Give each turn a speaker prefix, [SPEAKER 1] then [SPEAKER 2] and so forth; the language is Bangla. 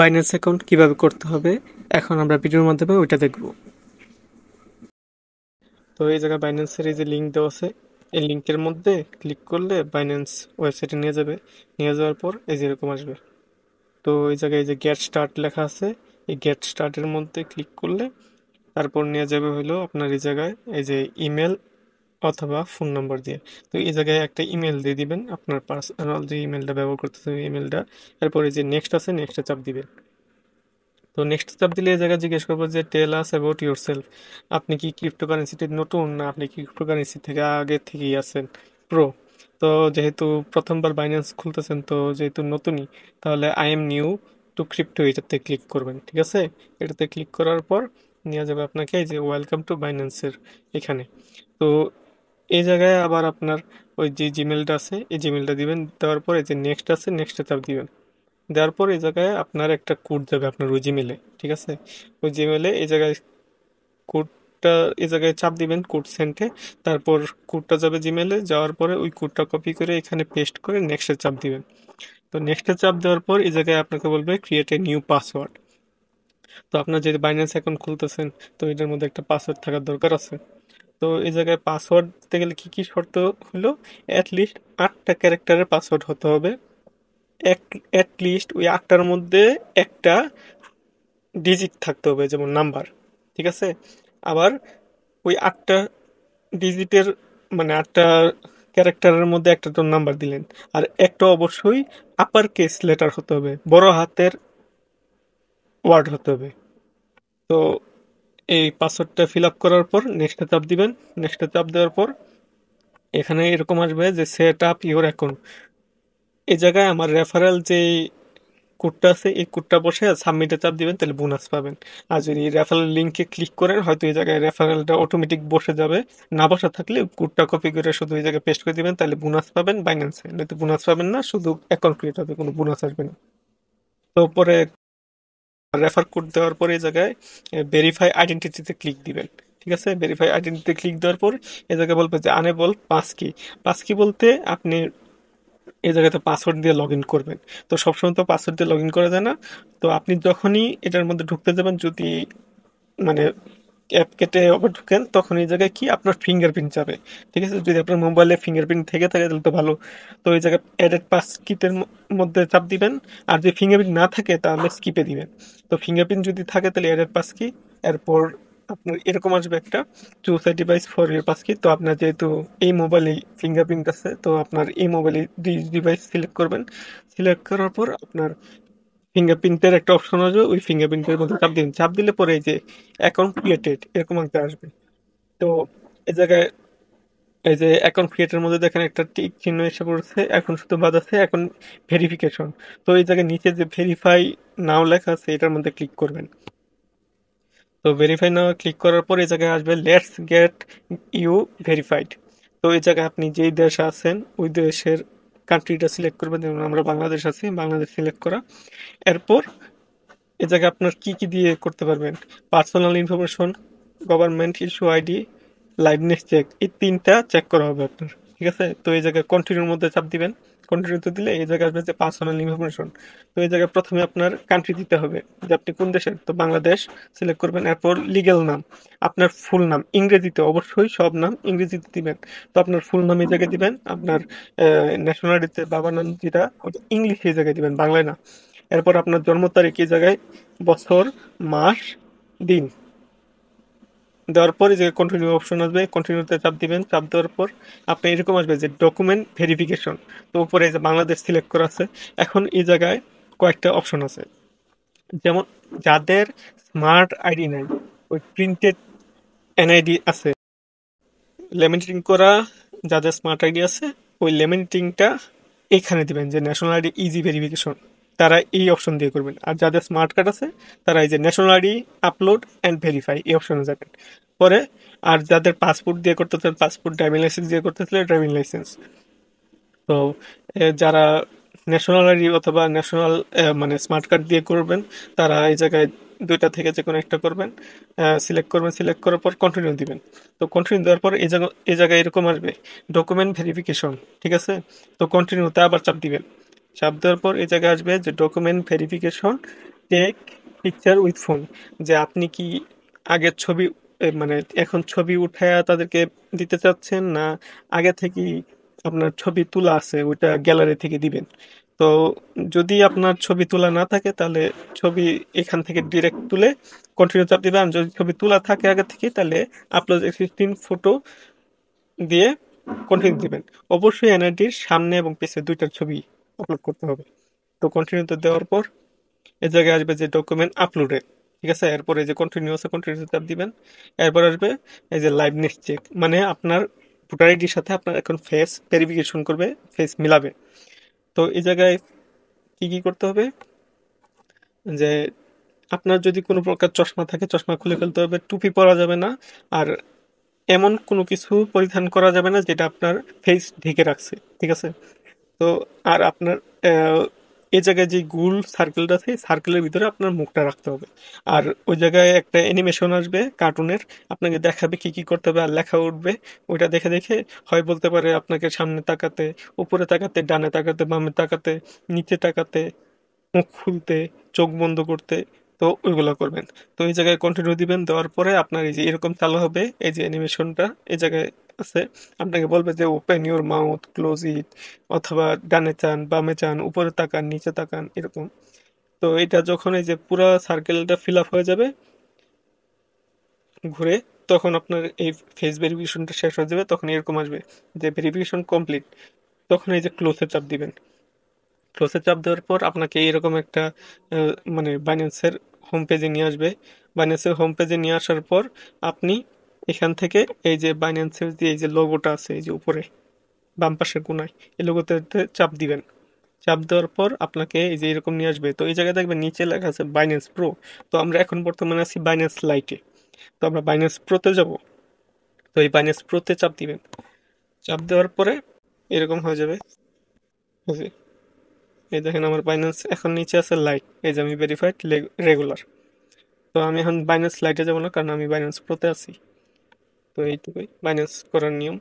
[SPEAKER 1] বাইন্যান্স অ্যাকাউন্ট কিভাবে করতে হবে এখন আমরা ভিডিওর মাধ্যমে ওইটা দেখব তো এই জায়গায় বাইন্যান্সের এই যে লিঙ্ক দেওয়া আছে এই লিঙ্কের মধ্যে ক্লিক করলে বাইন্যান্স ওয়েবসাইটে নিয়ে যাবে নিয়ে যাওয়ার পর এই যেরকম আসবে তো এই জায়গায় এই যে গেট স্টার্ট লেখা আছে এই গেট স্টার্টের মধ্যে ক্লিক করলে তারপর নিয়ে যাবে হলো আপনার এই জায়গায় এই যে ইমেল অথবা ফোন নম্বর দিয়ে তো এই জায়গায় একটা ইমেল দিয়ে দিবেন আপনার পার্সোনাল যে ইমেলটা ব্যবহার করতেছে ওই ইমেলটা তারপরে যে নেক্সট আছে নেক্সটে চাপ দিবেন তো নেক্সট স্টেপ দিলে এই জায়গায় জিজ্ঞেস করবো যে tell us about yourself আপনি কি ক্রিপ্টোকারেন্সিতে নতুন না আপনি ক্রিপ্টোকারেন্সি থেকে আগে থেকেই আছেন প্রো তো যেহেতু প্রথমবার বাইন্যান্স খুলতেছেন তো যেহেতু নতুনই তাহলে I am new to crypto এটাতে ক্লিক করবেন ঠিক আছে এটাতে ক্লিক করার পর নিয়ে যাবে আপনাকে এই যে ওয়েলকাম টু বাইন্যান্সের এখানে তো এই জায়গায় আবার আপনার ওই যে জিমেলটা আছে এই জিমেলটা দিবেন দেওয়ার পরে যে নেক্সট আছে নেক্সটে চাপ দিবেন দেওয়ার পর এই জায়গায় আপনার একটা কোড যাবে আপনার ওই জিমেলে ঠিক আছে ওই জিমেলে এই জায়গায় কোডটা এই জায়গায় চাপ দিবেন কোড সেন্টে তারপর কোডটা যাবে জিমেলে যাওয়ার পরে ওই কোডটা কপি করে এখানে পেস্ট করে নেক্সটে চাপ দিবেন তো নেক্সটে চাপ দেওয়ার পর এই জায়গায় আপনাকে বলবে ক্রিয়েট এ নিউ পাসওয়ার্ড তো আপনার যদি বাইন্যান্স অ্যাকাউন্ট খুলতেছেন তো এটার মধ্যে একটা পাসওয়ার্ড থাকার দরকার আছে তো এই জায়গায় পাসওয়ার্ড দিতে গেলে কী কী শর্ত হলো অ্যাটলিস্ট আটটা ক্যারেক্টারের পাসওয়ার্ড হতে হবে এক অ্যাটলিস্ট ওই আটটার মধ্যে একটা ডিজিট থাকতে হবে যেমন নাম্বার ঠিক আছে আবার ওই আটটা ডিজিটের মানে আটটা ক্যারেক্টারের মধ্যে একটা তো নাম্বার দিলেন আর একটা অবশ্যই আপার কেস লেটার হতে হবে বড় হাতের ওয়ার্ড হতে হবে তো এই পাসওয়ার্ডটা ফিল আপ করার পর নেক্সটে চাপ দিবেন নেক্সটে চাপ দেওয়ার পর এখানে এরকম আসবে যে সেট আপ ইউর অ্যাকাউন্ট এই জায়গায় আমার রেফারেল যে কোডটা আছে এই কোডটা বসে সাবমিটে চাপ দিবেন তাহলে বোনাস পাবেন আর যদি রেফারেল লিঙ্কে ক্লিক করেন হয়তো এই জায়গায় রেফারেলটা অটোমেটিক বসে যাবে না বসা থাকলে কোডটা কপি করে শুধু এই জায়গায় পেস্ট করে দিবেন তাহলে বোনাস পাবেন বাইন্যান্সে নয়তো বোনাস পাবেন না শুধু অ্যাকাউন্ট ক্রিয়েট হবে কোনো বোনাস আসবে না তো পরে রেফার কোড দেওয়ার পরে এই জায়গায় ভেরিফাই আইডেন্টিটিতে ক্লিক দিবেন ঠিক আছে ভেরিফাই আইডেন্টিতে ক্লিক দেওয়ার পর এ জায়গায় বলবে যে আনেবল পাস কি পাস কি বলতে আপনি এই জায়গাতে পাসওয়ার্ড দিয়ে লগ ইন করবেন তো সবসময় তো পাসওয়ার্ড দিয়ে লগ ইন করা যায় না তো আপনি যখনই এটার মধ্যে ঢুকতে যাবেন যদি মানে অ্যাপ কেটে ওপর ঢুকেন তখন এই জায়গায় কি আপনার ফিঙ্গারপ্রিন্ট যাবে ঠিক আছে যদি আপনার মোবাইলে ফিঙ্গারপ্রিন্ট থেকে থাকে তাহলে তো ভালো তো এই জায়গায় অ্যাডেড পাস কিটের মধ্যে চাপ দিবেন আর যদি ফিঙ্গারপ্রিন্ট না থাকে তাহলে স্কিপে দিবেন তো ফিঙ্গারপ্রিন্ট যদি থাকে তাহলে অ্যাডেড পাস কি এরপর আপনার এরকম আসবে একটা choose a device for your passkey তো আপনার যেহেতু এই মোবাইলে ফিঙ্গারপ্রিন্ট আছে তো আপনার এই মোবাইলে ডিভাইস সিলেক্ট করবেন সিলেক্ট করার পর আপনার ফিঙ্গারপ্রিন্টের একটা অপশন আছে ওই ফিঙ্গারপ্রিন্টের মধ্যে চাপ দিন চাপ দিলে পরে এই যে অ্যাকাউন্ট ক্রিয়েটেড এরকম একটা আসবে তো এই জায়গায় এই যে অ্যাকাউন্ট ক্রিয়েটের মধ্যে দেখেন একটা টিক চিহ্ন এসে পড়ছে এখন শুধু বাদ আছে এখন ভেরিফিকেশন তো এই জায়গায় নিচে যে ভেরিফাই নাও লেখা আছে এটার মধ্যে ক্লিক করবেন তো ভেরিফাই নাও ক্লিক করার পর এই জায়গায় আসবে লেটস গেট ইউ ভেরিফাইড তো এই জায়গায় আপনি যেই দেশে আছেন ওই দেশের কান্ট্রিটা সিলেক্ট করবেন যেমন আমরা বাংলাদেশ আছি বাংলাদেশ সিলেক্ট করা এরপর এ জায়গায় আপনার কী কী দিয়ে করতে পারবেন personal information government issue ID liveness check এই তিনটা চেক করা হবে আপনার ঠিক আছে তো এই জায়গায় কন্টিনিউর মধ্যে চাপ দিবেন কন্ট্রিতে দিলে এই জায়গায় আসবে যে পার্সোনাল ইনফরমেশন তো এই জায়গায় প্রথমে আপনার কান্ট্রি দিতে হবে যে আপনি কোন দেশের তো বাংলাদেশ সিলেক্ট করবেন এরপর লিগেল নাম আপনার ফুল নাম ইংরেজিতে অবশ্যই সব নাম ইংরেজিতে দিবেন তো আপনার ফুল নাম এই জায়গায় দিবেন আপনার ন্যাশনালিটিতে বাবার নাম যেটা ওটা ইংলিশে এই জায়গায় দিবেন বাংলায় না এরপর আপনার জন্ম তারিখ এই জায়গায় বছর মাস দিন দেওয়ার পর যে কন্টিনিউ অপশন আসবে কন্টিনিউতে চাপ দিবেন চাপ দেওয়ার পর আপনি এরকম আসবে যে ডকুমেন্ট ভেরিফিকেশন তো উপরে যে বাংলাদেশ সিলেক্ট করা আছে এখন এই জায়গায় কয়েকটা অপশন আছে যেমন যাদের স্মার্ট আইডি নাই ওই প্রিন্টেড এনআইডি আছে লেমিনেটিং করা যাদের স্মার্ট আইডি আছে ওই লেমিনেটিংটা এখানে দিবেন যে ন্যাশনাল আইডি ইজি ভেরিফিকেশন তারা এই অপশন দিয়ে করবেন আর যাদের স্মার্ট কার্ড আছে তারা এই যে national ID upload and verify এই অপশনে যাবেন পরে আর যাদের পাসপোর্ট দিয়ে করতে চান পাসপোর্ট ড্রাইভিং লাইসেন্স দিয়ে করতে চলে ড্রাইভিং লাইসেন্স তো যারা ন্যাশনাল আইডি অথবা ন্যাশনাল মানে স্মার্ট কার্ড দিয়ে করবেন তারা এই জায়গায় দুইটা থেকে যে কোনো একটা করবেন সিলেক্ট করবেন সিলেক্ট করার পর কন্টিনিউ দিবেন তো কন্টিনিউ দেওয়ার পর এই জায়গা এই জায়গায় এরকম আসবে ডকুমেন্ট ভেরিফিকেশন ঠিক আছে তো কন্টিনিউতে আবার চাপ দিবেন চাপ দেওয়ার পর এ জায়গায় আসবে যে document verification take picture with phone যে আপনি কি আগের ছবি মানে এখন ছবি উঠায়া তাদেরকে দিতে চাচ্ছেন না আগে থেকেই আপনার ছবি তোলা আছে ওইটা গ্যালারি থেকে দিবেন তো যদি আপনার ছবি তোলা না থাকে তাহলে ছবি এখান থেকে ডিরেক্ট তুলে কন্টিনিউ চাপ দিবেন যদি ছবি তোলা থাকে আগে থেকে তাহলে আপলোড এক্সিস্টিং ফটো দিয়ে কন্টিনিউ দিবেন অবশ্যই এনআইডির সামনে এবং পেছনে দুইটার ছবি আপলোড করতে হবে তো কন্টিনিউতে দেওয়ার পর এ জায়গায় আসবে যে ডকুমেন্ট আপলোডেড ঠিক আছে এরপরে যে কন্টিনিউ আছে কন্টিনিউ ট্যাপ দিবেন এরপর আসবে এই যে লাইভনেস চেক মানে আপনার ভোটার আইডির সাথে আপনার এখন ফেস ভেরিফিকেশন করবে ফেস মিলাবে তো এই জায়গায় কি কি করতে হবে যে আপনার যদি কোনো প্রকার চশমা থাকে চশমা খুলে ফেলতে হবে টুপি পরা যাবে না আর এমন কোনো কিছু পরিধান করা যাবে না যেটা আপনার ফেস ঢেকে রাখছে ঠিক আছে তো আর আপনার এ জায়গায় যে গুল সার্কেলটা আছে সার্কেলের ভিতরে আপনার মুখটা রাখতে হবে আর ওই জায়গায় একটা অ্যানিমেশন আসবে কার্টুনের আপনাকে দেখাবে কি কি করতে হবে আর লেখা উঠবে ওইটা দেখে দেখে হয় বলতে পারে আপনাকে সামনে তাকাতে উপরে তাকাতে ডানে তাকাতে বামে তাকাতে নিচে তাকাতে মুখ খুলতে চোখ বন্ধ করতে তো ওইগুলো করবেন তো এই জায়গায় কন্টিনিউ দিবেন দেওয়ার পরে আপনার এই যে এরকম চালু হবে এই যে অ্যানিমেশনটা এই জায়গায় আছে আপনাকে বলবে যে open your mouth close it অথবা ডানে চান বামে চান উপরে তাকান নিচে তাকান এরকম তো এটা যখন এই যে পুরো সার্কেলটা ফিল আপ হয়ে যাবে ঘুরে তখন আপনার এই ফেস ভেরিফিকেশনটা শেষ হয়ে যাবে তখন এরকম আসবে যে ভেরিফিকেশন কমপ্লিট তখন এই যে ক্লোজে চাপ দিবেন ক্লোজে চাপ দেওয়ার পর আপনাকে এরকম একটা মানে বাইন্যান্সের হোম পেজে নিয়ে আসবে বাইন্যান্সের হোম পেজে নিয়ে আসার পর আপনি এখান থেকে এই যে বাইন্যান্সের যে এই যে লোগোটা আছে এই যে উপরে বাম পাশের কোনায় এই লোগোতে চাপ দিবেন চাপ দেওয়ার পর আপনাকে এই যে এরকম নিয়ে আসবে তো এই জায়গায় দেখবেন নিচে লেখা আছে বাইন্যান্স প্রো তো আমরা এখন বর্তমানে আছি বাইন্যান্স লাইটে তো আমরা বাইন্যান্স প্রোতে যাব তো এই বাইন্যান্স প্রোতে চাপ দিবেন চাপ দেওয়ার পরে এরকম হয়ে যাবে এই দেখেন আমার বাইন্যান্স এখন নিচে আছে লাইট এই যে আমি ভেরিফাইড রেগুলার তো আমি এখন বাইন্যান্স লাইটে যাবো না কারণ আমি বাইন্যান্স প্রোতে আছি তো এইটুকুই বাইন্যান্স করার নিয়ম